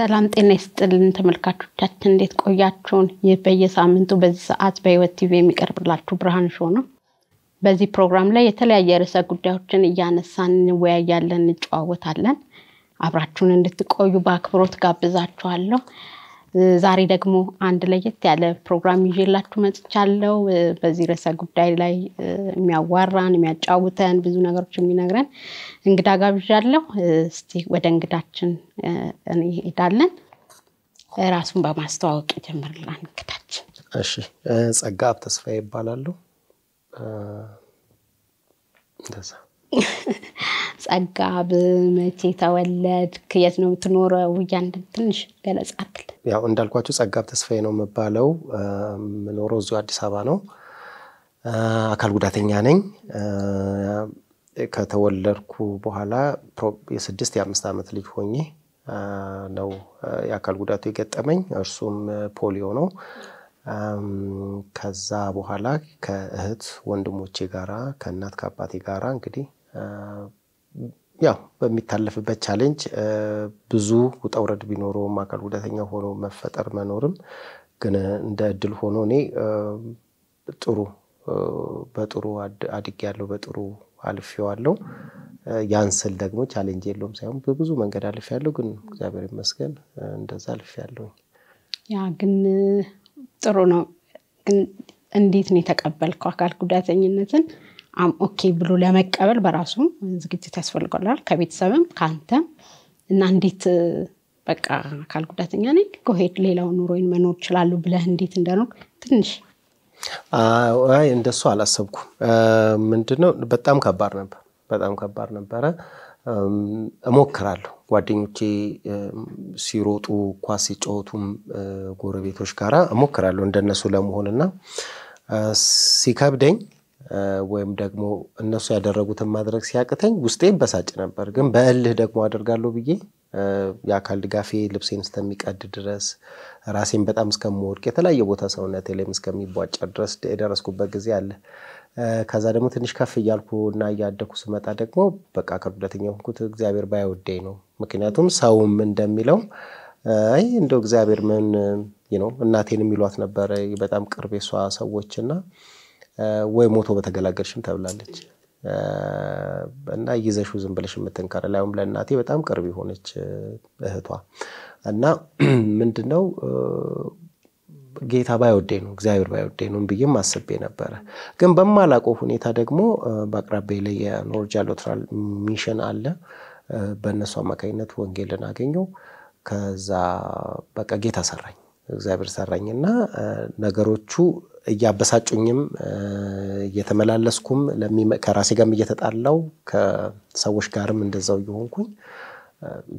ሰላም ጤና ይስጥልን ተመልካቾቻችን፣ እንዴት ቆያችሁን? ይህ በየሳምንቱ በዚህ ሰዓት በህይወት ቲቪ የሚቀርብላችሁ ብርሃን ሾ ነው። በዚህ ፕሮግራም ላይ የተለያየ ርዕሰ ጉዳዮችን እያነሳን እንወያያለን፣ እንጨዋወታለን። አብራችሁን እንድትቆዩ በአክብሮት ጋብዛችኋለሁ። ዛሬ ደግሞ አንድ ለየት ያለ ፕሮግራም ይዤላችሁ መጥቻለሁ። በዚህ ርዕሰ ጉዳይ ላይ የሚያዋራን የሚያጫውተን ብዙ ነገሮች የሚነግረን እንግዳ ጋብዣለሁ። እስቲ ወደ እንግዳችን እንሄዳለን። ራሱን በማስተዋወቅ ይጀምርላል እንግዳችን። እሺ፣ ጸጋ ተስፋዬ ይባላሉ። እንደዛ ጸጋ ብመቼ ተወለድ የት ነው የምትኖረው? እያንድ ትንሽ ገለጻ አክል። ያው እንዳልኳቸው ጸጋብ ተስፋዬ ነው የምባለው። የምኖረው እዚሁ አዲስ አበባ ነው። አካል ጉዳተኛ ነኝ። ከተወለድኩ በኋላ የስድስት የአምስት ዓመት ልጅ ሆኜ ነው የአካል ጉዳቱ የገጠመኝ። እርሱም ፖሊዮ ነው። ከዛ በኋላ ከእህት ወንድሞቼ ጋራ ከእናት ከአባቴ ጋራ እንግዲህ ያው በሚታለፍበት ቻሌንጅ ብዙ ውጠውረድ ቢኖረውም አካል ጉዳተኛ ሆኖ መፈጠር መኖርም ግን እንደ እድል ሆኖ እኔ ጥሩ በጥሩ ያለው በጥሩ አልፌዋለሁ። ያን ስል ደግሞ ቻሌንጅ የለውም ሳይሆን በብዙ መንገድ ያለው ግን እግዚአብሔር ይመስገን እንደዛ አልፌያለሁ። ያ ግን ጥሩ ነው። ግን እንዴት ነው የተቀበልከው አካል ጉዳተኝነትን? ኦኬ ብሎ ለመቀበል በራሱ ዝግጅት ያስፈልገላል ከቤተሰብም ከአንተም እና እንዴት በቃ አካል ጉዳተኛ ነኝ ጎሄድ ሌላው ኑሮዬን መኖር ይችላሉ ብለህ እንዴት እንደኖር ትንሽ አይ እንደሱ አላሰብኩም። ምንድነው በጣም ከባድ ነበር፣ በጣም ከባድ ነበረ። እሞክራለሁ ጓደኞቼ ሲሮጡ ኳስ ሲጫወቱም ጎረቤቶች ጋራ እሞክራለሁ እንደነሱ ለመሆንና ሲከብደኝ ወይም ደግሞ እነሱ ያደረጉትን ማድረግ ሲያቅተኝ ውስጤ ይበሳጭ ነበር። ግን በእልህ ደግሞ አደርጋለሁ ብዬ የአካል ድጋፌ ልብሴን እስከሚቀድ ድረስ ራሴን በጣም እስከምወድቅ የተለያየ ቦታ ሰውነቴ ላይም እስከሚቧጨር ድረስ የደረስኩበት ጊዜ አለ። ከዛ ደግሞ ትንሽ ከፍ እያልኩ እና እያደኩ ስመጣ ደግሞ በቃ ከጉዳተኛ ሆንኩት እግዚአብሔር ባይወደኝ ነው። ምክንያቱም ሰውም እንደሚለው አይ እንደው እግዚአብሔር ምን ነው እናቴን የሚሏት ነበረ በጣም ቅርቤ እሷ ሰዎች እና ወይ ሞቶ በተገላገልሽም ተብላለች እና ይዘሹ ዝም ብለሽ የምትንከር ላይም ለእናቴ በጣም ቅርብ የሆነች እህቷ እና ምንድነው ጌታ ባይወደኝ ነው እግዚአብሔር ባይወደኝ ነው ብዬም አስቤ ነበረ። ግን በማላውቀው ሁኔታ ደግሞ በአቅራቢያ ላይ የኖርጃ ሎትራል ሚሽን አለ። በእነሱ አማካኝነት ወንጌልን አገኘው። ከዛ በቃ ጌታ ሰራኝ፣ እግዚአብሔር ሰራኝና ነገሮቹ እያበሳጩኝም እየተመላለስኩም ከራሴ ጋርም እየተጣላው ከሰዎች ጋርም እንደዛው እየሆንኩኝ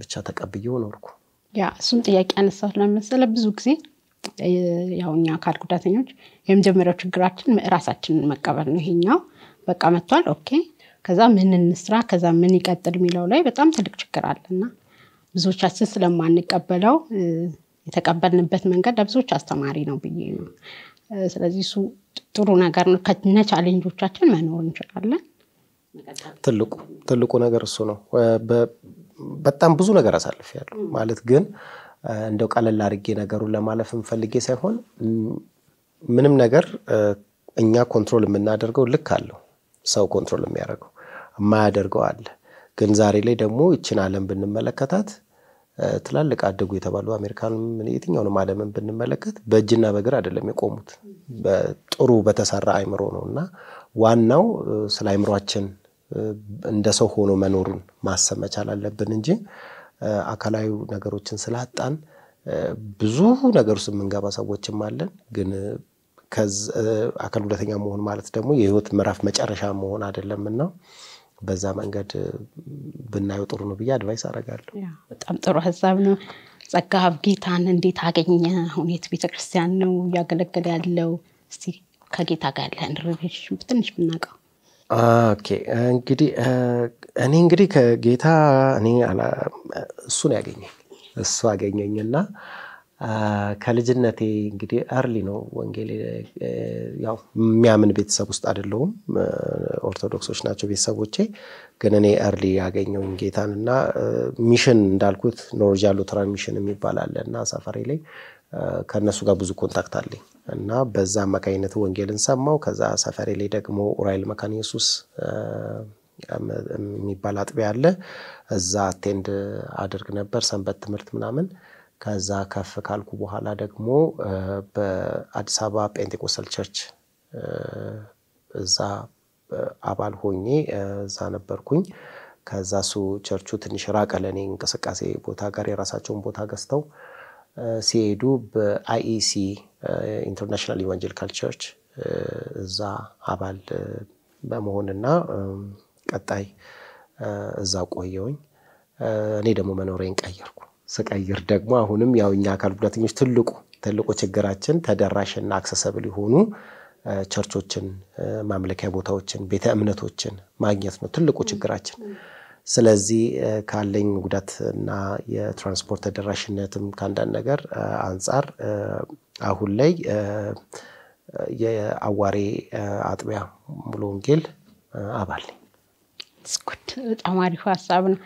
ብቻ ተቀብዬው ኖርኩ። ያ እሱም ጥያቄ ያነሳት ለመሰለ ብዙ ጊዜ ያው እኛ አካል ጉዳተኞች የመጀመሪያው ችግራችን ራሳችንን መቀበል ነው። ይሄኛው በቃ መጥቷል፣ ኦኬ፣ ከዛ ምን እንስራ፣ ከዛ ምን ይቀጥል የሚለው ላይ በጣም ትልቅ ችግር አለና ብዙዎቻችን ስለማንቀበለው የተቀበልንበት መንገድ ለብዙዎች አስተማሪ ነው ብዬ ነው ስለዚህ እሱ ጥሩ ነገር ነው። ከነ ቻሌንጆቻችን መኖር እንችላለን። ትልቁ ትልቁ ነገር እሱ ነው። በጣም ብዙ ነገር አሳልፍ ያለው ማለት ግን እንደው ቀለል አድርጌ ነገሩን ለማለፍ እንፈልጌ ሳይሆን ምንም ነገር እኛ ኮንትሮል የምናደርገው ልክ አለው። ሰው ኮንትሮል የሚያደርገው የማያደርገው አለ። ግን ዛሬ ላይ ደግሞ ይችን አለም ብንመለከታት ትላልቅ አደጉ የተባሉ አሜሪካን የትኛውንም ዓለምን ብንመለከት በእጅና በእግር አይደለም የቆሙት ጥሩ በተሰራ አይምሮ ነው እና ዋናው ስለ አይምሯችን እንደ ሰው ሆኖ መኖሩን ማሰብ መቻል አለብን እንጂ አካላዊ ነገሮችን ስላጣን ብዙ ነገር ውስጥ የምንገባ ሰዎችም አለን። ግን አካል ጉዳተኛ መሆን ማለት ደግሞ የህይወት ምዕራፍ መጨረሻ መሆን አይደለምና በዛ መንገድ ብናየው ጥሩ ነው ብዬ አድቫይስ አደርጋለሁ። በጣም ጥሩ ሀሳብ ነው። ጸጋ ጌታን እንዴት አገኘ? ሁኔት ቤተክርስቲያን ነው እያገለገለ ያለው። እስቲ ከጌታ ጋር ያለ ሪሌሽን ትንሽ ብናቀው ኦኬ እንግዲህ እኔ እንግዲህ ከጌታ እኔ እሱ ነው ያገኘኝ እሱ አገኘኝና ከልጅነቴ እንግዲህ አርሊ ነው ወንጌል ያው የሚያምን ቤተሰብ ውስጥ አይደለሁም። ኦርቶዶክሶች ናቸው ቤተሰቦቼ። ግን እኔ አርሊ ያገኘውን ጌታን እና ሚሽን እንዳልኩት ኖርጃ ሉትራን ሚሽን የሚባል አለ እና ሰፈሬ ላይ ከእነሱ ጋር ብዙ ኮንታክት አለኝ እና በዛ አማካኝነት ወንጌልን ሰማው። ከዛ ሰፈሬ ላይ ደግሞ ራይል መካን ኢየሱስ የሚባል አጥቢያ አለ። እዛ አቴንድ አድርግ ነበር ሰንበት ትምህርት ምናምን ከዛ ከፍ ካልኩ በኋላ ደግሞ በአዲስ አበባ ጴንጤቆስተል ቸርች እዛ አባል ሆኜ እዛ ነበርኩኝ። ከዛ እሱ ቸርቹ ትንሽ ራቀ ለእኔ እንቅስቃሴ ቦታ ጋር የራሳቸውን ቦታ ገዝተው ሲሄዱ በአይኢሲ ኢንተርናሽናል ኢቫንጀሊካል ቸርች እዛ አባል በመሆንና ቀጣይ እዛ ቆየውኝ። እኔ ደግሞ መኖሪያን ቀየርኩ። ስቀይር ደግሞ አሁንም ያው እኛ አካል ጉዳተኞች ትልቁ ትልቁ ችግራችን ተደራሽና አክሰሰብል የሆኑ ቸርቾችን፣ ማምለኪያ ቦታዎችን፣ ቤተ እምነቶችን ማግኘት ነው ትልቁ ችግራችን። ስለዚህ ካለኝ ጉዳትና የትራንስፖርት ተደራሽነትም ከአንዳንድ ነገር አንጻር አሁን ላይ የአዋሬ አጥቢያ ሙሉ ወንጌል አባል ነኝ። በጣም አሪፍ ሀሳብ ነው።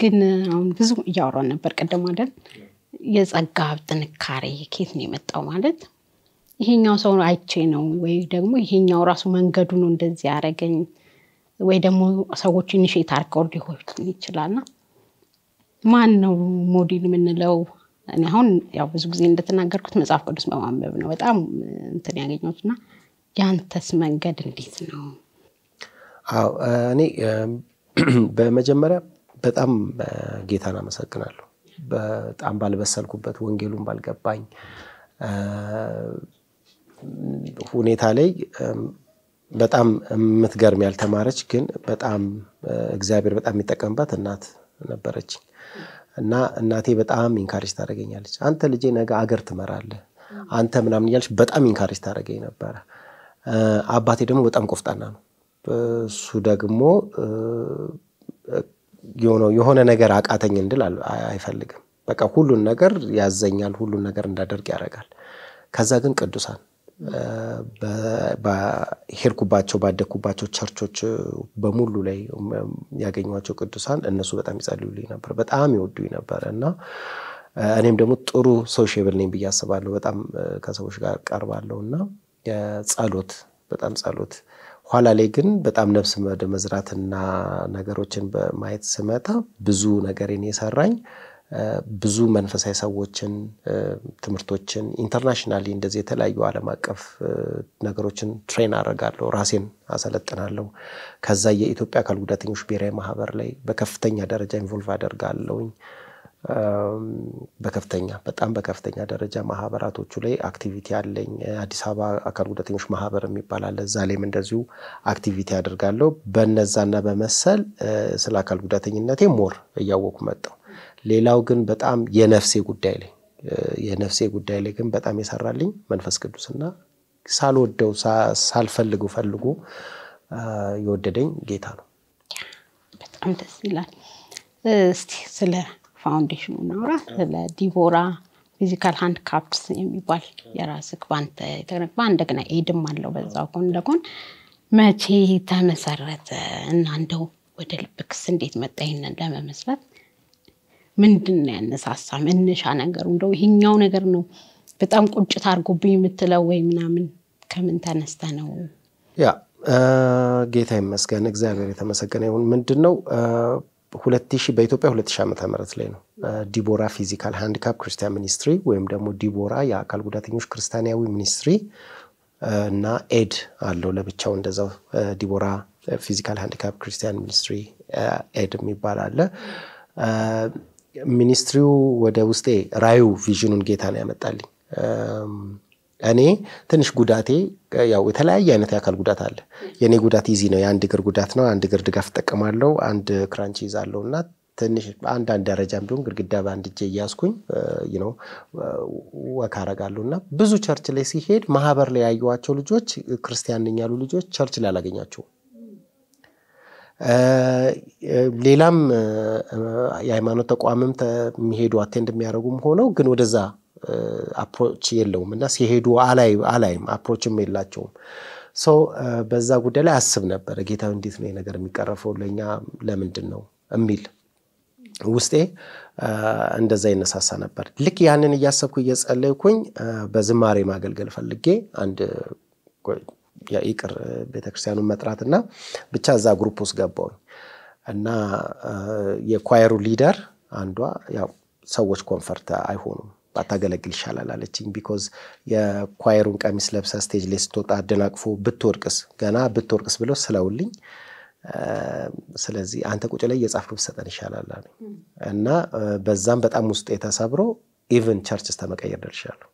ግን አሁን ብዙ እያወራን ነበር ቀደም አይደል? የጸጋ ጥንካሬ ኬት ነው የመጣው ማለት ይሄኛው ሰው አይቼ ነው ወይ ደግሞ ይሄኛው ራሱ መንገዱ ነው እንደዚህ ያደረገኝ ወይ ደግሞ ሰዎች ኢኒሽት አድርገው ሊሆን ይችላልና ማን ነው ሞዴል የምንለው? እኔ አሁን ያው ብዙ ጊዜ እንደተናገርኩት መጽሐፍ ቅዱስ በማንበብ ነው በጣም እንትን ያገኘት እና ያንተስ መንገድ እንዴት ነው? አዎ እኔ በመጀመሪያ በጣም ጌታን አመሰግናለሁ። በጣም ባልበሰልኩበት ወንጌሉን ባልገባኝ ሁኔታ ላይ በጣም የምትገርም ያልተማረች ግን በጣም እግዚአብሔር በጣም የሚጠቀምባት እናት ነበረች እና እናቴ በጣም ኢንካሬጅ ታደርገኛለች። አንተ ልጄ ነገ አገር ትመራለህ፣ አንተ ምናምን እያለች በጣም ኢንካሬጅ ታደርገኝ ነበረ። አባቴ ደግሞ በጣም ቆፍጣና ነው። እሱ ደግሞ የሆነ ነገር አቃተኝ እንድል አይፈልግም። በቃ ሁሉን ነገር ያዘኛል፣ ሁሉን ነገር እንዳደርግ ያደርጋል። ከዛ ግን ቅዱሳን ሄድኩባቸው ባደግኩባቸው ቸርቾች በሙሉ ላይ ያገኟቸው ቅዱሳን እነሱ በጣም ይጸልዩልኝ ነበር፣ በጣም ይወዱኝ ነበር እና እኔም ደግሞ ጥሩ ሶሽብል ነኝ ብዬ አስባለሁ። በጣም ከሰዎች ጋር ቀርባለሁ እና ጸሎት በጣም ጸሎት ኋላ ላይ ግን በጣም ነፍስ ወደ መዝራትና ነገሮችን በማየት ስመጣ ብዙ ነገርን የሰራኝ ብዙ መንፈሳዊ ሰዎችን፣ ትምህርቶችን ኢንተርናሽናሊ እንደዚህ የተለያዩ ዓለም አቀፍ ነገሮችን ትሬን አደርጋለሁ፣ ራሴን አሰለጥናለሁ። ከዛ የኢትዮጵያ አካል ጉዳተኞች ብሔራዊ ማህበር ላይ በከፍተኛ ደረጃ ኢንቮልቭ አደርጋለውኝ። በከፍተኛ በጣም በከፍተኛ ደረጃ ማህበራቶቹ ላይ አክቲቪቲ አለኝ። አዲስ አበባ አካል ጉዳተኞች ማህበር የሚባል አለ። እዛ ላይም እንደዚሁ አክቲቪቲ አድርጋለሁ በነዛና በመሰል ስለ አካል ጉዳተኝነቴ ሞር እያወቁ መጣው። ሌላው ግን በጣም የነፍሴ ጉዳይ ላይ የነፍሴ ጉዳይ ላይ ግን በጣም የሰራልኝ መንፈስ ቅዱስና ሳልወደው ሳልፈልጉ ፈልጉ የወደደኝ ጌታ ነው። በጣም ደስ ይላል። እስቲ ስለ ፋውንዴሽኑ እናውራ ስለ ዲቦራ ፊዚካል ሃንድ ካፕስ የሚባል የራስህ ባንተ የተገነባ እንደገና ኤድም አለው በዛ ጎን ለጎን መቼ ተመሰረተ እና እንደው ወደ ልብክስ እንዴት መጣ ይህንን ለመመስረት ምንድን ነው ያነሳሳ መነሻ ነገሩ እንደው ይሄኛው ነገር ነው በጣም ቁጭት አድርጎብኝ የምትለው ወይ ምናምን ከምን ተነስተ ነው ያ ጌታ ይመስገን እግዚአብሔር የተመሰገነ ይሁን ምንድን ነው በኢትዮጵያ ሁለት ዓ ምት ላይ ነው ዲቦራ ፊዚካል ሃንዲካፕ ክርስቲያን ሚኒስትሪ ወይም ደግሞ ዲቦራ የአካል ጉዳተኞች ክርስቲያናዊ ሚኒስትሪ እና ኤድ አለው ለብቻው እንደዛው ዲቦራ ፊዚካል ሃንዲካፕ ክርስቲያን ሚኒስትሪ ኤድ የሚባል አለ። ሚኒስትሪው ወደ ውስጤ ራዩ ቪዥኑን ጌታ ነው ያመጣልኝ። እኔ ትንሽ ጉዳቴ ያው የተለያየ አይነት የአካል ጉዳት አለ። የእኔ ጉዳት ይዚ ነው። የአንድ እግር ጉዳት ነው። አንድ እግር ድጋፍ እጠቀማለሁ፣ አንድ ክራንች ይዛለሁ እና ትንሽ አንዳንድ ደረጃም ቢሆን ግድግዳ በአንድ እጄ እያስኩኝ ነው ወክ አረጋለሁ እና ብዙ ቸርች ላይ ሲሄድ ማህበር ላይ ያየኋቸው ልጆች ክርስቲያን ነኝ ያሉ ልጆች ቸርች ላይ አላገኛቸው። ሌላም የሃይማኖት ተቋምም የሚሄዱ አቴንድ የሚያደርጉም ሆነው ግን ወደዛ አፕሮች የለውም እና ሲሄዱ አላይም፣ አፕሮችም የላቸውም። ሰው በዛ ጉዳይ ላይ አስብ ነበር። ጌታ እንዴት ነው ነገር የሚቀረፈው ለእኛ ለምንድን ነው የሚል ውስጤ እንደዛ ይነሳሳ ነበር። ልክ ያንን እያሰብኩ እየጸለይኩኝ በዝማሬ ማገልገል ፈልጌ አንድ ይቅር ቤተክርስቲያኑን መጥራትና ብቻ እዛ ግሩፕ ውስጥ ገባውኝ እና የኳየሩ ሊደር አንዷ ያው ሰዎች ኮንፈርት አይሆኑም ባታገለግል ይሻላል አለችኝ። ቢኮዝ የኳየሩን ቀሚስ ለብሳ ስቴጅ ላይ ስትወጣ አደናቅፎ ብትወድቅስ ገና ብትወድቅስ ብለው ስለውልኝ፣ ስለዚህ አንተ ቁጭ ላይ እየጻፍክ ብትሰጠን ይሻላል እና በዛም በጣም ውስጥ የተሰብሮ ኢቨን ቸርች እስከ ደርሻለሁ።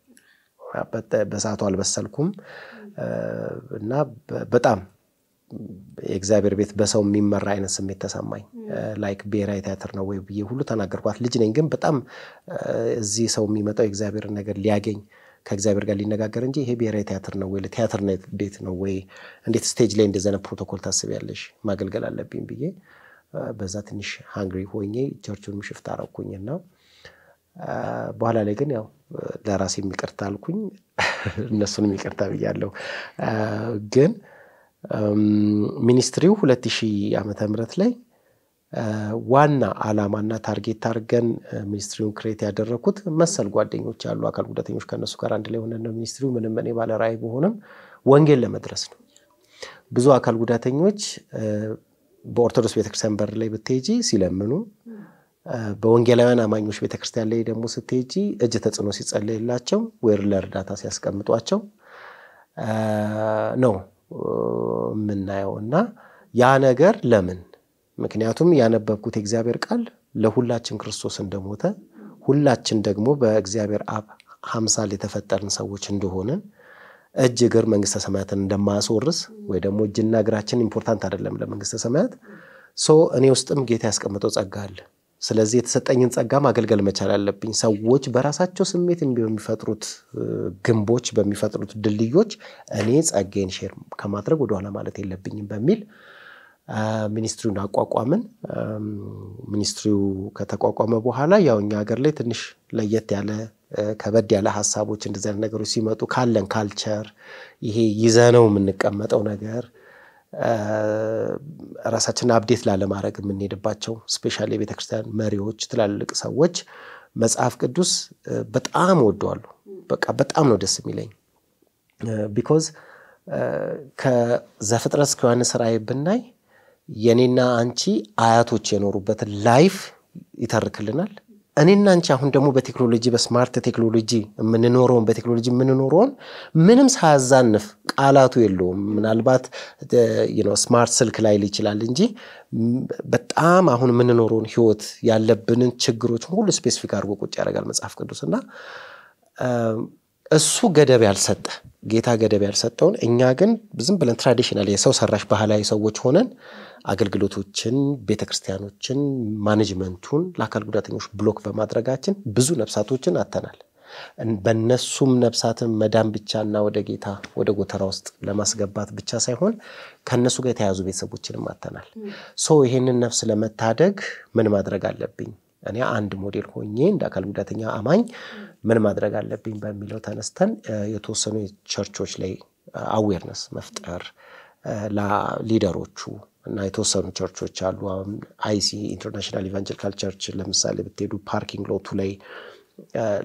በሰዓቱ አልበሰልኩም እና በጣም የእግዚአብሔር ቤት በሰው የሚመራ አይነት ስሜት ተሰማኝ። ላይክ ብሔራዊ ቲያትር ነው ወይ ብዬ ሁሉ ተናገርኳት። ልጅ ነኝ ግን በጣም እዚህ ሰው የሚመጣው የእግዚአብሔር ነገር ሊያገኝ ከእግዚአብሔር ጋር ሊነጋገር እንጂ ይሄ ብሔራዊ ቲያትር ነው ወይ ቲያትር ቤት ነው ወይ እንዴት ስቴጅ ላይ እንደዘነ አይነት ፕሮቶኮል ታስቢያለሽ? ማገልገል አለብኝ ብዬ በዛ ትንሽ ሃንግሪ ሆኜ ቸርቹንም ሽፍት አረኩኝና በኋላ ላይ ግን ያው ለራሴ የሚቅርታ አልኩኝ እነሱንም ይቅርታ ብያለሁ ግን ሚኒስትሪው 2000 ዓመተ ምህረት ላይ ዋና አላማና ታርጌት ታርገን ሚኒስትሪውን ክሬት ያደረግኩት መሰል ጓደኞች አሉ፣ አካል ጉዳተኞች ከነሱ ጋር አንድ ላይ ሆነ ነው ሚኒስትሪው ምንም እኔ ባለ ራዕይ በሆነም ወንጌል ለመድረስ ነው። ብዙ አካል ጉዳተኞች በኦርቶዶክስ ቤተክርስቲያን በር ላይ ብትሄጂ ሲለምኑ፣ በወንጌላውያን አማኞች ቤተክርስቲያን ላይ ደግሞ ስትሄጂ እጅ ተጽዕኖ ሲጸልይላቸው ወይር ለእርዳታ ሲያስቀምጧቸው ነው የምናየው እና ያ ነገር ለምን? ምክንያቱም ያነበብኩት የእግዚአብሔር ቃል ለሁላችን ክርስቶስ እንደሞተ ሁላችን ደግሞ በእግዚአብሔር አብ አምሳል የተፈጠርን ሰዎች እንደሆንን እጅ እግር መንግስተ ሰማያትን እንደማያስወርስ ወይ ደግሞ እጅና እግራችን ኢምፖርታንት አይደለም ለመንግስተ ሰማያት። ሶ እኔ ውስጥም ጌታ ያስቀምጠው ጸጋ አለ። ስለዚህ የተሰጠኝን ጸጋ ማገልገል መቻል አለብኝ። ሰዎች በራሳቸው ስሜት በሚፈጥሩት ግንቦች፣ በሚፈጥሩት ድልድዮች እኔ ጸጋዬን ሼር ከማድረግ ወደኋላ ማለት የለብኝም በሚል ሚኒስትሪውን አቋቋምን። ሚኒስትሪው ከተቋቋመ በኋላ ያው እኛ ሀገር ላይ ትንሽ ለየት ያለ ከበድ ያለ ሀሳቦች እንደዚህ ነገሮች ሲመጡ ካለን ካልቸር ይሄ ይዘነው የምንቀመጠው ነገር ራሳችንን አብዴት ላለማድረግ የምንሄድባቸው ስፔሻሊ የቤተክርስቲያን መሪዎች፣ ትላልቅ ሰዎች መጽሐፍ ቅዱስ በጣም ወደዋሉ። በቃ በጣም ነው ደስ የሚለኝ ቢኮዝ ከዘፍጥረት እስከ ዮሐንስ ራእይ ብናይ የኔና አንቺ አያቶች የኖሩበትን ላይፍ ይተርክልናል። እኔና አንቺ አሁን ደግሞ በቴክኖሎጂ በስማርት ቴክኖሎጂ የምንኖረውን በቴክኖሎጂ የምንኖረውን ምንም ሳያዛንፍ ቃላቱ የለውም። ምናልባት ስማርት ስልክ ላይ ይችላል እንጂ በጣም አሁን የምንኖረውን ህይወት ያለብንን ችግሮች ሁሉ ስፔሲፊክ አድርጎ ቁጭ ያደርጋል መጽሐፍ ቅዱስ እና እሱ ገደብ ያልሰጠ ጌታ ገደብ ያልሰጠውን እኛ ግን ዝም ብለን ትራዲሽናል የሰው ሰራሽ ባህላዊ ሰዎች ሆነን አገልግሎቶችን፣ ቤተክርስቲያኖችን፣ ማኔጅመንቱን ለአካል ጉዳተኞች ብሎክ በማድረጋችን ብዙ ነፍሳቶችን አተናል። በነሱም ነፍሳትን መዳን እና ወደ ጌታ ወደ ጎተራ ውስጥ ለማስገባት ብቻ ሳይሆን ከእነሱ ጋር የተያዙ ቤተሰቦችንም አተናል። ሶ ይሄንን ነፍስ ለመታደግ ምን ማድረግ አለብኝ? እኔ አንድ ሞዴል ሆኜ እንደ አካል ጉዳተኛ አማኝ ምን ማድረግ አለብኝ በሚለው ተነስተን የተወሰኑ ቸርቾች ላይ አዌርነስ መፍጠር ሊደሮቹ እና የተወሰኑ ቸርቾች አሉ። አሁን አይሲ ኢንተርናሽናል ኢቫንጀሊካል ቸርች ለምሳሌ ብትሄዱ ፓርኪንግ ሎቱ ላይ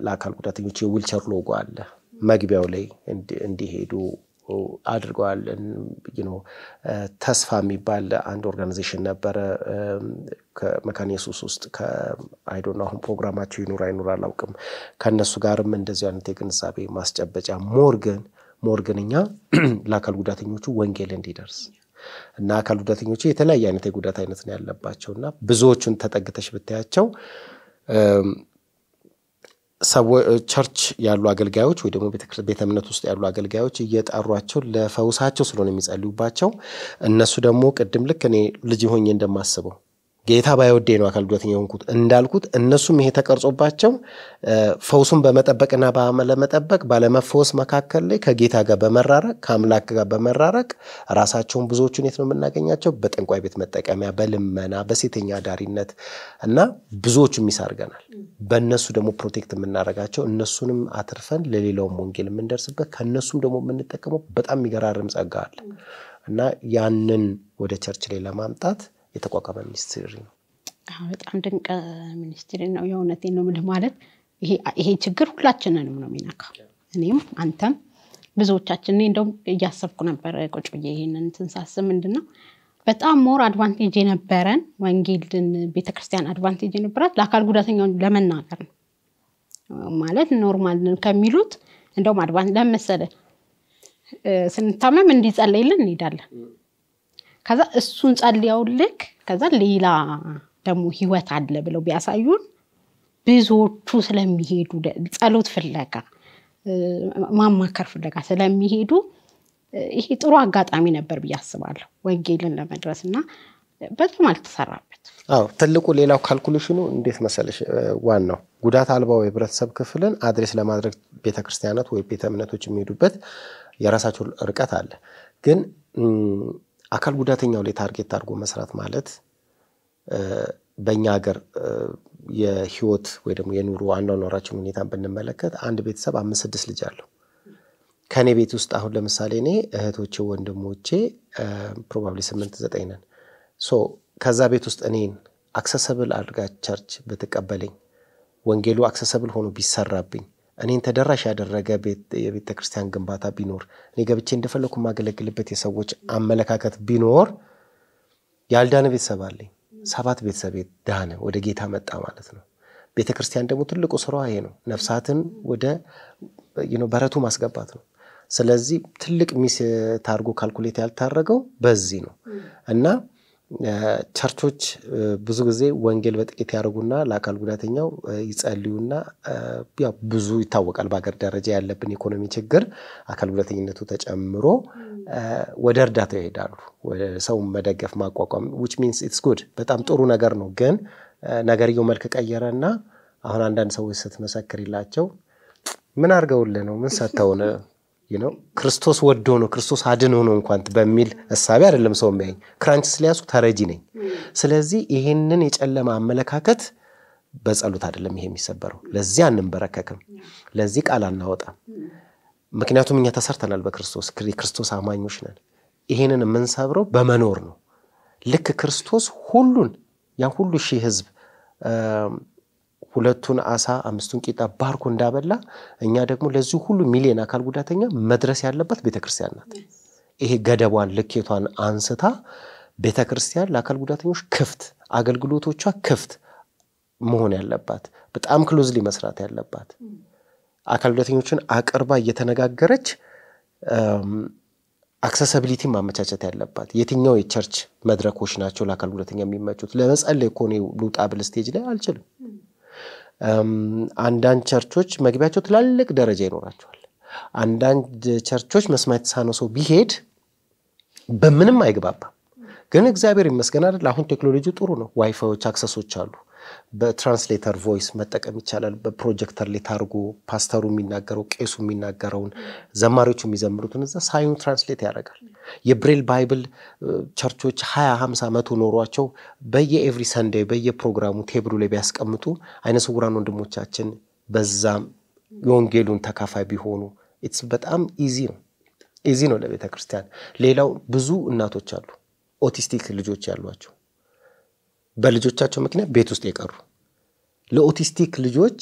ለአካል ጉዳተኞች የዊልቸር ሎጎ አለ። መግቢያው ላይ እንዲሄዱ አድርገዋል። ተስፋ የሚባል አንድ ኦርጋናይዜሽን ነበረ ከመካነ ኢየሱስ ውስጥ ከአይዶና አሁን ፕሮግራማቸው ይኑር አይኑር አላውቅም። ከእነሱ ጋርም እንደዚህ አይነት የግንዛቤ ማስጨበጫ ሞር ግን ሞርግን እኛ ለአካል ጉዳተኞቹ ወንጌል እንዲደርስ እና አካል ጉዳተኞቹ የተለያየ አይነት የጉዳት አይነት ነው ያለባቸው እና ብዙዎቹን ተጠግተሽ ብታያቸው ቸርች ያሉ አገልጋዮች ወይ ደግሞ ቤተ እምነት ውስጥ ያሉ አገልጋዮች እየጠሯቸው ለፈውሳቸው ስለሆነ የሚጸልዩባቸው እነሱ ደግሞ ቅድም ልክ እኔ ልጅ ሆኜ እንደማስበው ጌታ ባይወዴ ነው አካል ጉዳተኛ የሆንኩት እንዳልኩት እነሱም ይሄ ተቀርጾባቸው ፈውሱን በመጠበቅና ለመጠበቅ ባለመፈወስ መካከል ላይ ከጌታ ጋር በመራረቅ ከአምላክ ጋር በመራረቅ ራሳቸውን ብዙዎቹን የት ነው የምናገኛቸው? በጠንቋይ ቤት መጠቀሚያ፣ በልመና፣ በሴተኛ አዳሪነት እና ብዙዎቹም ይሳርገናል። በእነሱ ደግሞ ፕሮቴክት የምናደርጋቸው እነሱንም አትርፈን ለሌላውም ወንጌል የምንደርስበት ከእነሱም ደግሞ የምንጠቀመው በጣም የሚገራርም ጸጋ አለ እና ያንን ወደ ቸርች ላይ ለማምጣት የተቋቋመ ሚኒስትሪ ነው። በጣም ድንቅ ሚኒስትሪ ነው። የእውነቴን ነው የምልህ። ማለት ይሄ ችግር ሁላችንንም ነው የሚነካው፣ እኔም አንተም ብዙዎቻችን። እኔ እንደውም እያሰብኩ ነበር ቁጭ ብዬ ይሄንን እንትን ምንድን ነው በጣም ሞር አድቫንቴጅ የነበረን ወንጌልን ቤተክርስቲያን አድቫንቴጅ የነበራት ለአካል ጉዳተኛውን ለመናገር ነው ማለት ኖርማል ከሚሉት እንደውም አድቫንስ ለምን ስንታመም እንዲጸለይልን እንሄዳለን ከዛ እሱን ጸልያው ልክ ከዛ ሌላ ደግሞ ህይወት አለ ብለው ቢያሳዩን ብዙዎቹ ስለሚሄዱ ጸሎት ፍለጋ ማማከር ፍለጋ ስለሚሄዱ ይሄ ጥሩ አጋጣሚ ነበር ብዬ አስባለሁ ወንጌልን ለመድረስ እና በጣም አልተሰራበት። አዎ ትልቁ ሌላው ካልኩሌሽኑ እንዴት መሰለሽ፣ ዋናው ጉዳት አልባው የህብረተሰብ ክፍልን አድሬስ ለማድረግ ቤተክርስቲያናት ወይ ቤተ እምነቶች የሚሄዱበት የራሳቸው ርቀት አለ ግን አካል ጉዳተኛው ላይ ታርጌት አድርጎ መስራት ማለት በእኛ ሀገር የህይወት ወይ ደግሞ የኑሮ አኗኗራችን ሁኔታን ብንመለከት አንድ ቤተሰብ አምስት ስድስት ልጅ አለው። ከእኔ ቤት ውስጥ አሁን ለምሳሌ እኔ እህቶቼ፣ ወንድሞቼ ፕሮባብሊ ስምንት ዘጠኝ ነን። ሶ ከዛ ቤት ውስጥ እኔን አክሰሰብል አድርጋ ቸርች ብትቀበለኝ፣ ወንጌሉ አክሰሰብል ሆኖ ቢሰራብኝ እኔን ተደራሽ ያደረገ የቤተ ክርስቲያን ግንባታ ቢኖር እኔ ገብቼ እንደፈለኩ የማገለግልበት የሰዎች አመለካከት ቢኖር ያልዳነ ቤተሰብ አለኝ። ሰባት ቤተሰብ ዳነ፣ ወደ ጌታ መጣ ማለት ነው። ቤተ ክርስቲያን ደግሞ ትልቁ ስራዋ ይሄ ነው፣ ነፍሳትን ወደ በረቱ ማስገባት ነው። ስለዚህ ትልቅ ሚስ ታርጎ ካልኩሌት ያልታረገው በዚህ ነው እና ቸርቾች ብዙ ጊዜ ወንጌል በጥቂት ያደርጉና ለአካል ጉዳተኛው ይጸልዩና ብዙ ይታወቃል። በሀገር ደረጃ ያለብን ኢኮኖሚ ችግር አካል ጉዳተኝነቱ ተጨምሮ ወደ እርዳታው ይሄዳሉ። ሰውን መደገፍ ማቋቋም ዊች ሚንስ ኢትስ ጉድ በጣም ጥሩ ነገር ነው። ግን ነገርየው መልክ ቀየረና አሁን አንዳንድ ሰዎች ስትመሰክርላቸው ምን አድርገውልህ ነው ምን ሰጥተውን ነው ክርስቶስ ወዶ ነው ክርስቶስ አድኖ ነው እንኳን በሚል እሳቤ አይደለም ሰው የሚያኝ ክራንች ስለያሱ ተረጂ ነኝ። ስለዚህ ይህንን የጨለማ አመለካከት በጸሎት አይደለም ይሄ የሚሰበረው። ለዚህ አንንበረከክም፣ ለዚህ ቃል አናወጣም። ምክንያቱም እኛ ተሰርተናል በክርስቶስ የክርስቶስ አማኞች ነን። ይሄንን የምንሰብረው በመኖር ነው። ልክ ክርስቶስ ሁሉን ያ ሁሉ ሺህ ህዝብ ሁለቱን አሳ አምስቱን ቂጣ ባርኮ እንዳበላ እኛ ደግሞ ለዚህ ሁሉ ሚሊዮን አካል ጉዳተኛ መድረስ ያለባት ቤተክርስቲያን ናት። ይሄ ገደቧን ልኬቷን አንስታ ቤተክርስቲያን ለአካል ጉዳተኞች ክፍት አገልግሎቶቿ ክፍት መሆን ያለባት በጣም ክሎዝሊ መስራት ያለባት አካል ጉዳተኞችን አቅርባ እየተነጋገረች አክሰሰብሊቲ ማመቻቸት ያለባት የትኛው የቸርች መድረኮች ናቸው ለአካል ጉዳተኛ የሚመቹት? ለመጸለይ እኮ እኔ ልውጣ ብል ስቴጅ ላይ አልችልም። አንዳንድ ቸርቾች መግቢያቸው ትላልቅ ደረጃ ይኖራቸዋል። አንዳንድ ቸርቾች መስማት የተሳነው ሰው ቢሄድ በምንም አይግባባም። ግን እግዚአብሔር ይመስገን አይደል፣ አሁን ቴክኖሎጂ ጥሩ ነው። ዋይፋዮች፣ አክሰሶች አሉ። በትራንስሌተር ቮይስ መጠቀም ይቻላል። በፕሮጀክተር ላይ ታርጎ ፓስተሩ የሚናገረው ቄሱ የሚናገረውን ዘማሪዎቹ የሚዘምሩትን እዛ ሳይኑ ትራንስሌት ያደርጋል። የብሬል ባይብል ቸርቾች ሀያ ሀምሳ መቶ ኖሯቸው በየኤቭሪ ሰንዴ በየፕሮግራሙ ቴብሉ ላይ ቢያስቀምጡ አይነ ስውራን ወንድሞቻችን በዛም የወንጌሉን ተካፋይ ቢሆኑ ኢትስ በጣም ኢዚ ነው። ኢዚ ነው ለቤተ ክርስቲያን። ሌላው ብዙ እናቶች አሉ ኦቲስቲክ ልጆች ያሏቸው በልጆቻቸው ምክንያት ቤት ውስጥ የቀሩ ለኦቲስቲክ ልጆች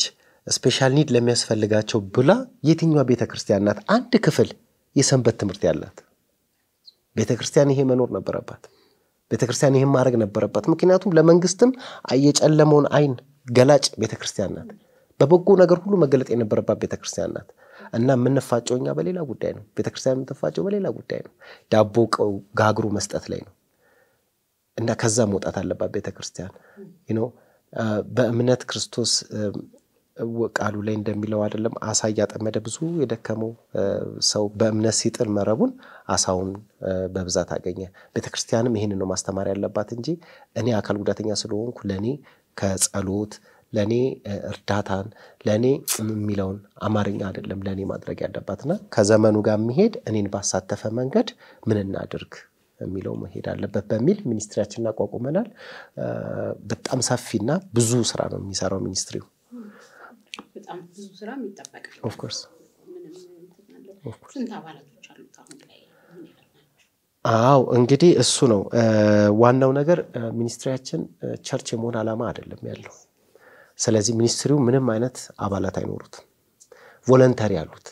ስፔሻል ኒድ ለሚያስፈልጋቸው ብላ የትኛ ቤተ ክርስቲያን ናት አንድ ክፍል የሰንበት ትምህርት ያላት? ቤተ ክርስቲያን ይሄ መኖር ነበረባት። ቤተ ክርስቲያን ይሄን ማድረግ ነበረባት። ምክንያቱም ለመንግስትም የጨለመውን አይን ገላጭ ቤተ ክርስቲያን ናት። በበጎ ነገር ሁሉ መገለጥ የነበረባት ቤተ ክርስቲያን ናት እና የምንፋጨው እኛ በሌላ ጉዳይ ነው። ቤተ ክርስቲያን የምትፋጨው በሌላ ጉዳይ ነው። ዳቦ ጋግሩ መስጠት ላይ ነው እና ከዛ መውጣት አለባት ቤተ ክርስቲያን ነው በእምነት ክርስቶስ ቃሉ ላይ እንደሚለው አይደለም አሳ እያጠመደ ብዙ የደከመው ሰው በእምነት ሲጥል መረቡን አሳውን በብዛት አገኘ። ቤተክርስቲያንም ይህን ነው ማስተማር ያለባት እንጂ እኔ አካል ጉዳተኛ ስለሆንኩ ለእኔ ከጸሎት ለእኔ እርዳታን ለእኔ የሚለውን አማርኛ አይደለም ለእኔ ማድረግ ያለባትና ከዘመኑ ጋር የሚሄድ እኔን ባሳተፈ መንገድ ምን እናድርግ የሚለው መሄድ አለበት በሚል ሚኒስትሪያችን አቋቁመናል። በጣም ሰፊና ብዙ ስራ ነው የሚሰራው ሚኒስትሪው። በጣም ብዙ ስራ የሚጠበቅ ኦፍኮርስ ስንት አባላቶች አሉት አሁን ላይ አዎ እንግዲህ እሱ ነው ዋናው ነገር ሚኒስትሪያችን ቸርች የመሆን ዓላማ አይደለም ያለው ስለዚህ ሚኒስትሪው ምንም አይነት አባላት አይኖሩት ቮለንተሪ አሉት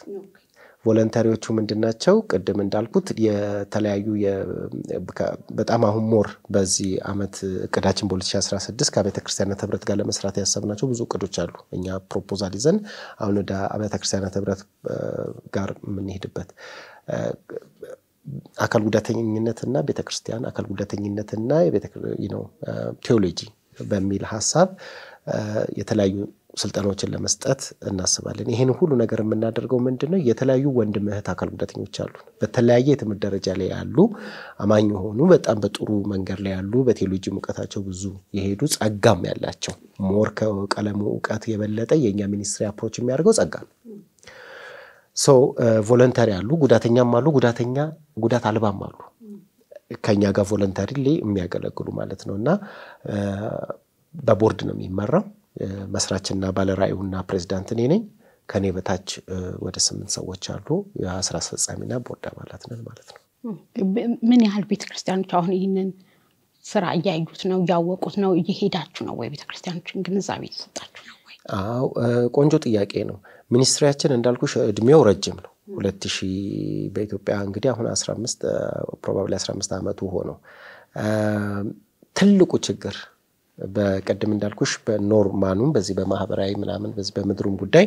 ቮለንተሪዎቹ ምንድን ናቸው? ቅድም እንዳልኩት የተለያዩ በጣም አሁን ሞር በዚህ አመት እቅዳችን በ2016 ከአብያተ ክርስቲያናት ህብረት ጋር ለመስራት ያሰብናቸው ብዙ እቅዶች አሉ። እኛ ፕሮፖዛል ይዘን አሁን ወደ አብያተ ክርስቲያናት ህብረት ጋር የምንሄድበት አካል ጉዳተኝነት ጉዳተኝነትና ቤተክርስቲያን አካል ጉዳተኝነትና ቴዎሎጂ በሚል ሀሳብ የተለያዩ ስልጠናዎችን ለመስጠት እናስባለን። ይህን ሁሉ ነገር የምናደርገው ምንድን ነው? የተለያዩ ወንድም እህት አካል ጉዳተኞች አሉ። በተለያየ የትምህርት ደረጃ ላይ ያሉ አማኝ የሆኑ በጣም በጥሩ መንገድ ላይ ያሉ በቴዎሎጂ እውቀታቸው ብዙ የሄዱ ጸጋም ያላቸው ሞር ከቀለሙ እውቀት የበለጠ የእኛ ሚኒስትሪ አፕሮች የሚያደርገው ጸጋ ነው። ሰው ቮለንተሪ አሉ፣ ጉዳተኛም አሉ፣ ጉዳተኛ ጉዳት አልባም አሉ። ከእኛ ጋር ቮለንተሪ የሚያገለግሉ ማለት ነው እና በቦርድ ነው የሚመራው መስራችና ባለራዕዩና ፕሬዚዳንት እኔ ነኝ። ከኔ በታች ወደ ስምንት ሰዎች አሉ። የስራ አስፈጻሚና ቦርድ አባላት ነን ማለት ነው። ምን ያህል ቤተክርስቲያኖች አሁን ይህንን ስራ እያዩት ነው? እያወቁት ነው? እየሄዳችሁ ነው ወይ? ቤተክርስቲያኖችን ግንዛቤ የተሰጣችሁ ነው ወይ? አዎ ቆንጆ ጥያቄ ነው። ሚኒስትሪያችን እንዳልኩሽ እድሜው ረጅም ነው። ሁለት ሺህ በኢትዮጵያ እንግዲህ አሁን አስራ አምስት ፕሮባብሊ አስራ አምስት ዓመቱ ሆነው ትልቁ ችግር በቀደም እንዳልኩሽ በኖርማኑም በዚህ በማህበራዊ ምናምን በዚህ በምድሩም ጉዳይ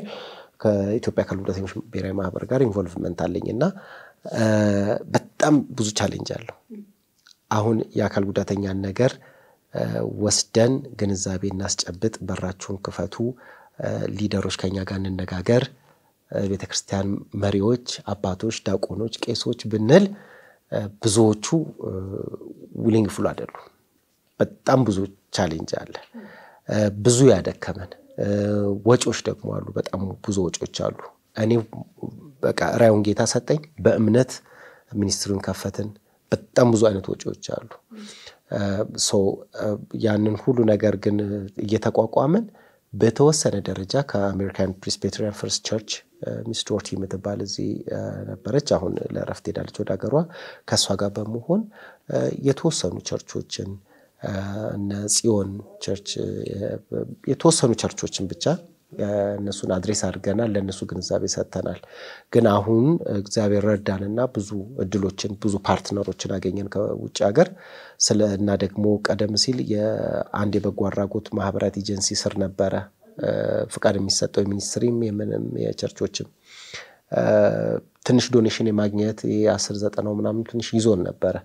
ከኢትዮጵያ አካል ጉዳተኞች ብሔራዊ ማህበር ጋር ኢንቮልቭመንት አለኝ እና በጣም ብዙ ቻሌንጅ አለው። አሁን የአካል ጉዳተኛን ነገር ወስደን ግንዛቤ እናስጨብጥ፣ በራችሁን ክፈቱ፣ ሊደሮች ከኛ ጋር እንነጋገር፣ ቤተክርስቲያን መሪዎች፣ አባቶች፣ ዳቆኖች፣ ቄሶች ብንል ብዙዎቹ ዊሊንግ ፉል አይደሉም። በጣም ብዙ ቻሌንጅ አለ። ብዙ ያደከመን ወጪዎች ደግሞ አሉ። በጣም ብዙ ወጪዎች አሉ። እኔ በቃ ራዩን ጌታ ሰጠኝ። በእምነት ሚኒስትሩን ከፈትን። በጣም ብዙ አይነት ወጪዎች አሉ። ያንን ሁሉ ነገር ግን እየተቋቋምን በተወሰነ ደረጃ ከአሜሪካን ፕሪስፔተሪያን ፈርስት ቸርች ሚስትር ዶርቲ የምትባል እዚህ ነበረች። አሁን ለእረፍት ሄዳለች ወደ ሀገሯ። ከእሷ ጋር በመሆን የተወሰኑ ቸርቾችን እነ ጽዮን ቸርች የተወሰኑ ቸርቾችን ብቻ እነሱን አድሬስ አድርገናል፣ ለእነሱ ግንዛቤ ሰጥተናል። ግን አሁን እግዚአብሔር ረዳንና ብዙ እድሎችን ብዙ ፓርትነሮችን አገኘን ከውጭ ሀገር ስለ እና ደግሞ ቀደም ሲል የአንድ የበጎ አድራጎት ማህበራት ኤጀንሲ ስር ነበረ ፍቃድ የሚሰጠው የሚኒስትሪም የምንም የቸርቾችም ትንሽ ዶኔሽን የማግኘት የአስር ዘጠናው ምናምን ትንሽ ይዞን ነበረ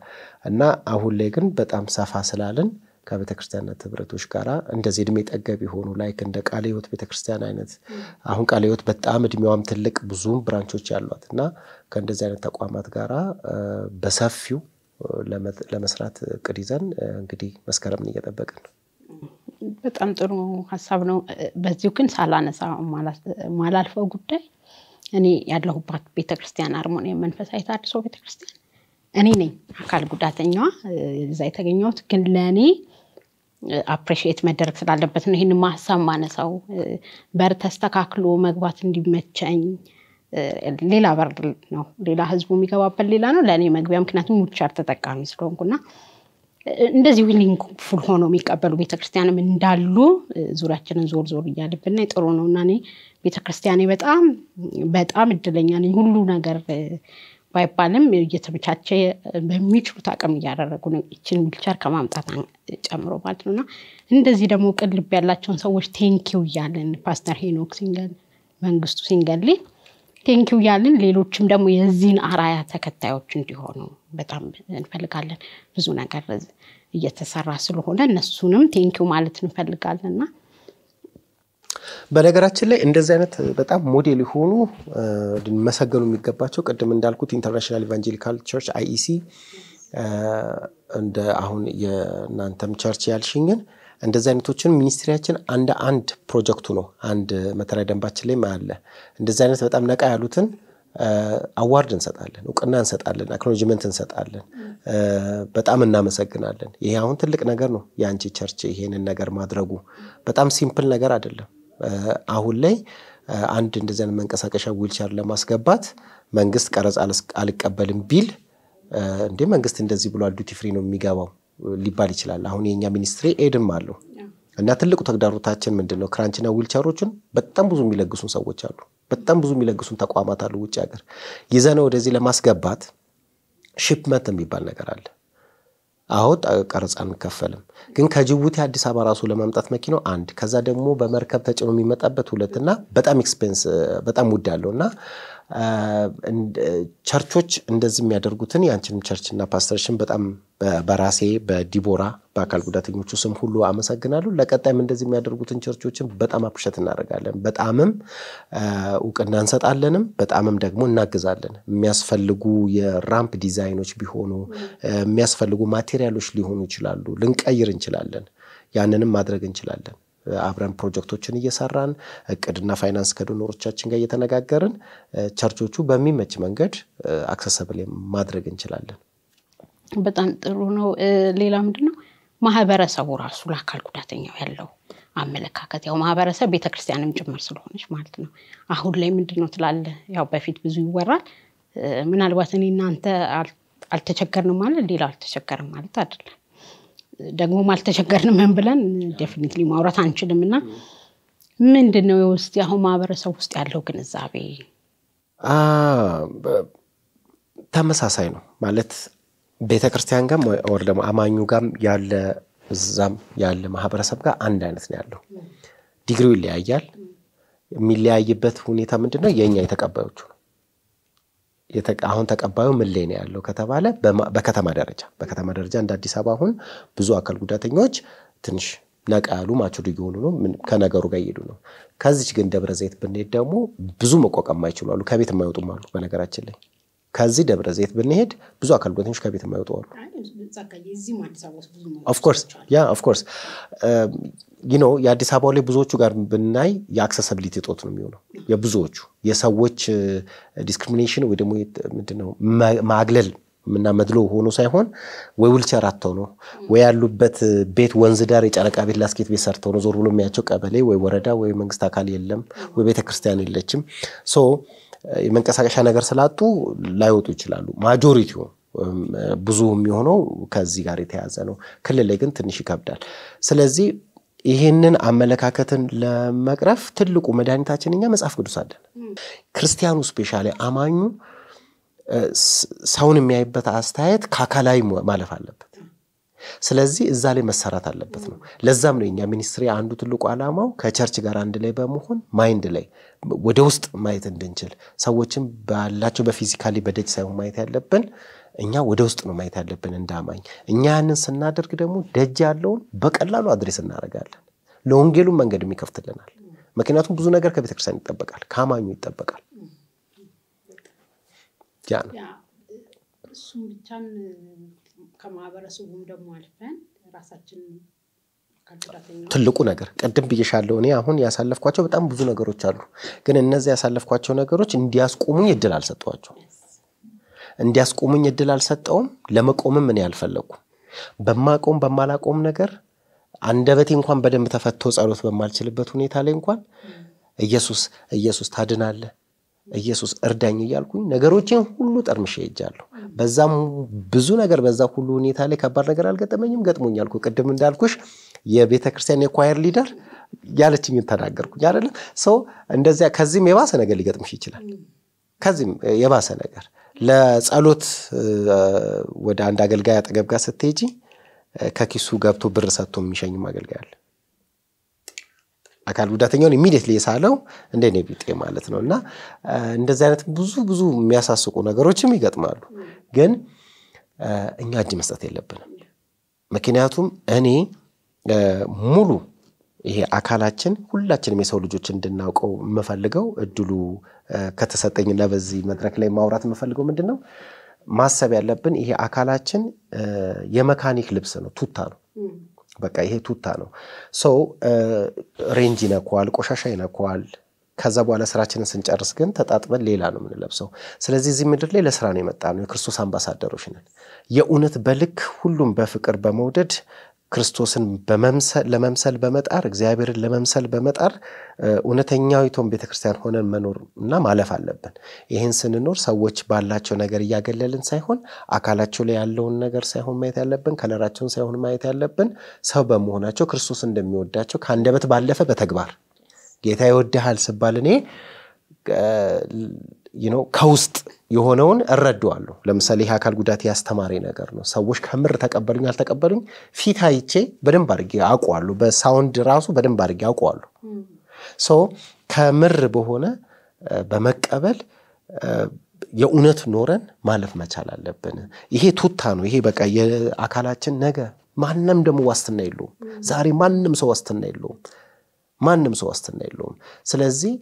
እና አሁን ላይ ግን በጣም ሰፋ ስላልን ከቤተክርስቲያንነት ህብረቶች ጋር እንደዚህ እድሜ ጠገብ የሆኑ ላይክ እንደ ቃለ ህይወት ቤተክርስቲያን አይነት አሁን ቃለ ህይወት በጣም እድሜዋም ትልቅ ብዙም ብራንቾች ያሏት እና ከእንደዚህ አይነት ተቋማት ጋራ በሰፊው ለመስራት እቅድ ይዘን እንግዲህ መስከረምን እየጠበቅን ነው። በጣም ጥሩ ሀሳብ ነው። በዚሁ ግን ሳላነሳ ማላልፈው ጉዳይ እኔ ያለሁባት ቤተክርስቲያን አርሞኒየም መንፈሳዊ ተሃድሶ ቤተክርስቲያን እኔ ነኝ አካል ጉዳተኛዋ እዛ የተገኘሁት። ግን ለእኔ አፕሬሽት መደረግ ስላለበት ነው ይህን ማሳብ ማነሳው። በር ተስተካክሎ መግባት እንዲመቸኝ ሌላ በር ነው፣ ሌላ ህዝቡ የሚገባበት ሌላ ነው ለእኔ መግቢያ። ምክንያቱም ውልቻር ተጠቃሚ ስለሆንኩና እንደዚህ ዊሊንግ ፉል ሆኖ የሚቀበሉ ቤተክርስቲያንም እንዳሉ ዙሪያችንን ዞር ዞር እያልብና ጥሩ ነው እና እኔ ቤተክርስቲያኔ በጣም በጣም እድለኛ ነኝ። ሁሉ ነገር ባይባልም እየተመቻቸ በሚችሉት አቅም እያደረጉ ነው። ይችን ዊልቸር ከማምጣት ጨምሮ ማለት ነው እና እንደዚህ ደግሞ ቅልብ ያላቸውን ሰዎች ቴንኪው እያለን ፓስተር ሄኖክ ሲንገል፣ መንግስቱ ሲንገሌ ቴንኪው እያልን ሌሎችም ደግሞ የዚህን አራያ ተከታዮች እንዲሆኑ በጣም እንፈልጋለን። ብዙ ነገር እየተሰራ ስለሆነ እነሱንም ቴንኪው ማለት እንፈልጋለን በነገራችን ላይ እንደዚህ አይነት በጣም ሞዴል የሆኑ መሰገኑ የሚገባቸው ቅድም እንዳልኩት ኢንተርናሽናል ኢቫንጀሊካል ቸርች አይኢሲ እንደ አሁን የእናንተም ቸርች ያልሽኝን እንደዚህ አይነቶችን ሚኒስትሪያችን አንድ አንድ ፕሮጀክቱ ነው አንድ መተሪያ ደንባችን ላይ አለ። እንደዚህ አይነት በጣም ነቃ ያሉትን አዋርድ እንሰጣለን፣ እውቅና እንሰጣለን፣ አክኖሎጅመንት እንሰጣለን። በጣም እናመሰግናለን። ይሄ አሁን ትልቅ ነገር ነው። የአንቺ ቸርች ይሄንን ነገር ማድረጉ በጣም ሲምፕል ነገር አይደለም። አሁን ላይ አንድ እንደዚህ አይነት መንቀሳቀሻ ዊልቸር ለማስገባት መንግስት ቀረጽ አልቀበልም ቢል እንዴ መንግስት እንደዚህ ብሏል፣ ዱቲ ፍሪ ነው የሚገባው ሊባል ይችላል። አሁን የእኛ ሚኒስትሪ ኤድም አለው እና ትልቁ ተግዳሮታችን ምንድን ነው? ክራንችና ዊልቸሮችን በጣም ብዙ የሚለግሱን ሰዎች አሉ። በጣም ብዙ የሚለግሱን ተቋማት አሉ ውጭ ሀገር። ይዘነው ወደዚህ ለማስገባት ሽፕመንት የሚባል ነገር አለ። አዎ ቀረጻ አንከፈልም፣ ግን ከጅቡቲ አዲስ አበባ ራሱ ለማምጣት መኪናው አንድ፣ ከዛ ደግሞ በመርከብ ተጭኖ የሚመጣበት ሁለት እና በጣም ኤክስፔንስ በጣም ውድ አለው እና ቸርቾች እንደዚህ የሚያደርጉትን የአንችንም ቸርችና ፓስተርሽን በጣም በራሴ በዲቦራ በአካል ጉዳተኞቹ ስም ሁሉ አመሰግናለሁ። ለቀጣይም እንደዚህ የሚያደርጉትን ቸርቾችን በጣም አፕሸት እናደርጋለን። በጣምም እውቅና እንሰጣለንም፣ በጣምም ደግሞ እናግዛለን። የሚያስፈልጉ የራምፕ ዲዛይኖች ቢሆኑ የሚያስፈልጉ ማቴሪያሎች ሊሆኑ ይችላሉ። ልንቀይር እንችላለን። ያንንም ማድረግ እንችላለን። አብረን ፕሮጀክቶችን እየሰራን እቅድና ፋይናንስ ከዶኖሮቻችን ጋር እየተነጋገርን ቸርቾቹ በሚመች መንገድ አክሰሰብል ማድረግ እንችላለን። በጣም ጥሩ ነው። ሌላ ምንድነው ማህበረሰቡ ራሱ ለአካል ጉዳተኛው ያለው አመለካከት ያው ማህበረሰብ ቤተክርስቲያንም ጭምር ስለሆነች ማለት ነው። አሁን ላይ ምንድን ነው ትላለህ? ያው በፊት ብዙ ይወራል። ምናልባት እኔ እናንተ አልተቸገርንም ማለት ሌላ አልተቸገርም ማለት አይደለም። ደግሞም አልተቸገርንም ብለን ዴፊኒትሊ ማውራት አንችልም እና ምንድን ነው ውስጥ አሁን ማህበረሰብ ውስጥ ያለው ግንዛቤ ተመሳሳይ ነው ማለት ቤተ ክርስቲያን ጋም ወር ደግሞ አማኙ ጋም ያለ እዛም ያለ ማህበረሰብ ጋር አንድ አይነት ነው ያለው ዲግሪው ይለያያል የሚለያይበት ሁኔታ ምንድነው የእኛ የተቀባዮቹ ነው አሁን ተቀባዩ ምን ላይ ነው ያለው ከተባለ በከተማ ደረጃ በከተማ ደረጃ እንደ አዲስ አበባ አሁን ብዙ አካል ጉዳተኞች ትንሽ ነቃ ያሉ ማቹድ እየሆኑ ነው፣ ከነገሩ ጋር እየሄዱ ነው። ከዚች ግን ደብረ ዘይት ብንሄድ ደግሞ ብዙ መቋቋም ማይችሉ አሉ፣ ከቤት የማይወጡም አሉ። በነገራችን ላይ ከዚህ ደብረ ዘይት ብንሄድ ብዙ አካል ጉዳተኞች ከቤት የማይወጡ አሉ። ኦፍኮርስ ያ ኦፍኮርስ ይህ ነው የአዲስ አበባ ላይ ብዙዎቹ ጋር ብናይ የአክሰሰብሊቲ እጦት ነው የሚሆነው። የብዙዎቹ የሰዎች ዲስክሪሚኔሽን ወይ ደግሞ ምንድነው ማግለል እና መድሎ ሆኖ ሳይሆን ወይ ውልቸር አጥተው ነው ወይ ያሉበት ቤት ወንዝ ዳር የጨረቃ ቤት ላስኬት ቤት ሰርተው ነው ዞር ብሎ የሚያቸው ቀበሌ ወይ ወረዳ ወይ መንግስት አካል የለም ወይ ቤተክርስቲያን የለችም። ሶ የመንቀሳቀሻ ነገር ስላጡ ላይወጡ ይችላሉ። ማጆሪቲው ብዙ የሚሆነው ከዚህ ጋር የተያዘ ነው። ክልል ላይ ግን ትንሽ ይከብዳል። ስለዚህ ይህንን አመለካከትን ለመቅረፍ ትልቁ መድኃኒታችን እኛ መጽሐፍ ቅዱስ አለን። ክርስቲያኑ ስፔሻሊ አማኙ ሰውን የሚያይበት አስተያየት ከአካላዊ ማለፍ አለበት። ስለዚህ እዛ ላይ መሰራት አለበት ነው። ለዛም ነው የኛ ሚኒስትሪ አንዱ ትልቁ ዓላማው ከቸርች ጋር አንድ ላይ በመሆን ማይንድ ላይ ወደ ውስጥ ማየት እንድንችል ሰዎችን ባላቸው በፊዚካሊ በደጅ ሳይሆን ማየት ያለብን እኛ ወደ ውስጥ ነው ማየት ያለብን እንዳማኝ። እኛ ያንን ስናደርግ ደግሞ ደጅ ያለውን በቀላሉ አድሬስ እናደርጋለን። ለወንጌሉም መንገድ ይከፍትልናል። ምክንያቱም ብዙ ነገር ከቤተክርስቲያን ይጠበቃል፣ ከአማኙ ይጠበቃል። ያ ነው እሱም ከማህበረሰቡም ደግሞ አልፈን ራሳችን ትልቁ ነገር ቅድም ብዬሻለሁ። እኔ አሁን ያሳለፍኳቸው በጣም ብዙ ነገሮች አሉ፣ ግን እነዚህ ያሳለፍኳቸው ነገሮች እንዲያስቆሙኝ እድል አልሰጠዋቸውም። እንዲያስቆሙኝ እድል አልሰጠውም። ለመቆምም እኔ አልፈለኩም። በማቆም በማላቆም ነገር አንደበቴ እንኳን በደንብ ተፈቶ ጸሎት በማልችልበት ሁኔታ ላይ እንኳን ኢየሱስ ኢየሱስ ታድናለ ኢየሱስ እርዳኝ እያልኩኝ ነገሮችን ሁሉ ጠርምሼ ሄጃለሁ። በዛም ብዙ ነገር በዛ ሁሉ ሁኔታ ላይ ከባድ ነገር አልገጠመኝም። ገጥሞኛል እኮ ቅድም እንዳልኩሽ የቤተ ክርስቲያን የኳየር ሊደር ያለችኝ ተናገርኩኝ አይደለም ሰው እንደዚያ ከዚህም የባሰ ነገር ሊገጥምሽ ይችላል። ከዚህም የባሰ ነገር ለጸሎት ወደ አንድ አገልጋይ አጠገብ ጋር ስትሄጂ ከኪሱ ገብቶ ብር ሰጥቶ የሚሸኝም አገልጋይ አለ። አካል ጉዳተኛውን ኢሚዲየትሊ የሳለው እንደ እኔ ቢጤ ማለት ነው። እና እንደዚህ አይነት ብዙ ብዙ የሚያሳስቁ ነገሮችም ይገጥማሉ። ግን እኛ እጅ መስጠት የለብንም። ምክንያቱም እኔ ሙሉ ይሄ አካላችን ሁላችንም የሰው ልጆች እንድናውቀው የምፈልገው እድሉ ከተሰጠኝና በዚህ መድረክ ላይ ማውራት የምፈልገው ምንድን ነው ማሰብ ያለብን ይሄ አካላችን የመካኒክ ልብስ ነው፣ ቱታ ነው። በቃ ይሄ ቱታ ነው። ሰው ሬንጅ ይነኳል፣ ቆሻሻ ይነኳል። ከዛ በኋላ ስራችንን ስንጨርስ ግን ተጣጥበን ሌላ ነው የምንለብሰው። ስለዚህ እዚህ ምድር ላይ ለስራ ነው የመጣ ነው። የክርስቶስ አምባሳደሮች ነን። የእውነት በልክ ሁሉም በፍቅር በመውደድ ክርስቶስን ለመምሰል በመጣር እግዚአብሔርን ለመምሰል በመጣር እውነተኛዊቷን ቤተክርስቲያን ሆነን መኖር እና ማለፍ አለብን። ይህን ስንኖር ሰዎች ባላቸው ነገር እያገለልን ሳይሆን አካላቸው ላይ ያለውን ነገር ሳይሆን ማየት ያለብን፣ ከለራቸውን ሳይሆን ማየት ያለብን ሰው በመሆናቸው ክርስቶስ እንደሚወዳቸው ከአንደበት ባለፈ በተግባር ጌታ ይወድሃል ስባል እኔ ከውስጥ የሆነውን እረዳዋለሁ። ለምሳሌ ይህ አካል ጉዳት ያስተማሪ ነገር ነው። ሰዎች ከምር ተቀበሉኝ አልተቀበሉኝ ፊት አይቼ በደንብ አድርጌ አውቀዋለሁ። በሳውንድ ራሱ በደንብ አድርጌ አውቀዋለሁ። ሶ ከምር በሆነ በመቀበል የእውነት ኖረን ማለፍ መቻል አለብን። ይሄ ቱታ ነው። ይሄ በቃ የአካላችን ነገ ማንም ደግሞ ዋስትና የለውም። ዛሬ ማንም ሰው ዋስትና የለውም። ማንም ሰው ዋስትና የለውም። ስለዚህ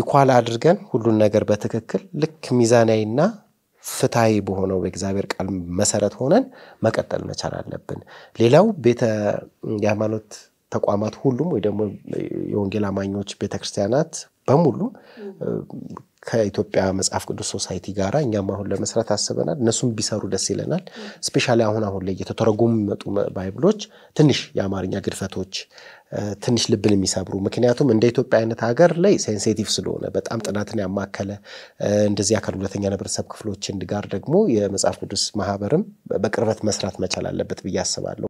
ኢኳል አድርገን ሁሉን ነገር በትክክል ልክ ሚዛናዊና ፍትሐዊ በሆነው በእግዚአብሔር ቃል መሰረት ሆነን መቀጠል መቻል አለብን። ሌላው ቤተ የሃይማኖት ተቋማት ሁሉም ወይ ደግሞ የወንጌል አማኞች ቤተክርስቲያናት በሙሉ ከኢትዮጵያ መጽሐፍ ቅዱስ ሶሳይቲ ጋር እኛም አሁን ለመስራት አስበናል። እነሱም ቢሰሩ ደስ ይለናል። ስፔሻሊ አሁን አሁን ላይ እየተተረጎሙ የሚመጡ ባይብሎች ትንሽ የአማርኛ ግድፈቶች ትንሽ ልብን የሚሰብሩ ምክንያቱም እንደ ኢትዮጵያ አይነት ሀገር ላይ ሴንሴቲቭ ስለሆነ በጣም ጥናትን ያማከለ እንደዚህ አካል ሁለተኛ ህብረተሰብ ክፍሎችን ጋር ደግሞ የመጽሐፍ ቅዱስ ማህበርም በቅርበት መስራት መቻል አለበት ብዬ አስባለሁ።